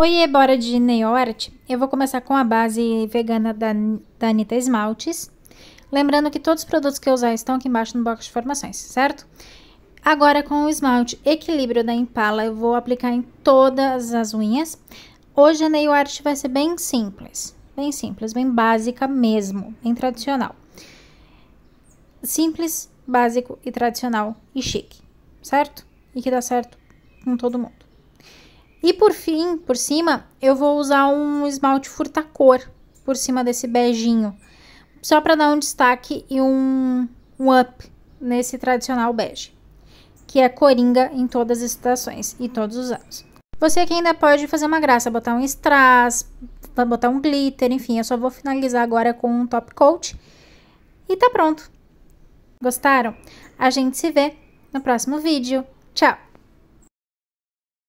Oiê, é bora de art. Eu vou começar com a base vegana da, da Anitta Esmaltes. Lembrando que todos os produtos que eu usar estão aqui embaixo no box de informações, certo? Agora com o esmalte Equilíbrio da Impala, eu vou aplicar em todas as unhas. Hoje a nail art vai ser bem simples, bem simples, bem básica mesmo, bem tradicional. Simples, básico e tradicional e chique, certo? E que dá certo com todo mundo. E por fim, por cima, eu vou usar um esmalte furtacor por cima desse beijinho. Só para dar um destaque e um, um up nesse tradicional bege. Que é coringa em todas as estações e todos os anos. Você aqui ainda pode fazer uma graça, botar um strass, botar um glitter, enfim. Eu só vou finalizar agora com um top coat. E tá pronto. Gostaram? A gente se vê no próximo vídeo. Tchau!